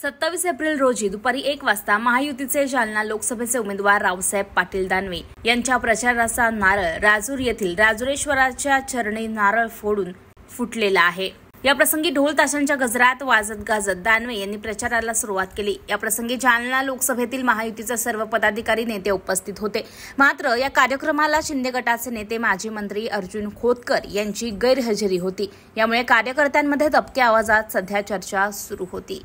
सत्तावीस एप्रिल रोजी दुपारी एक वाजता महायुतीचे जालना लोकसभेचे उमेदवार रावसाहेब पाटील दानवे यांच्या प्रचाराचा नारळ राजूर येथील राजुरेश्वराच्या चरणी नारळ फोडून फुटलेला आहे या प्रसंगी ढोल ताशांच्या गजरात वाजत गाजत दानवे यांनी प्रचाराला सुरुवात केली या प्रसंगी जालना लोकसभेतील महायुतीचे सर्व पदाधिकारी नेते उपस्थित होते मात्र या कार्यक्रमाला शिंदे गटाचे नेते माजी मंत्री अर्जुन खोतकर यांची गैरहजेरी होती यामुळे कार्यकर्त्यांमध्ये तपक्या आवाजात सध्या चर्चा सुरू होती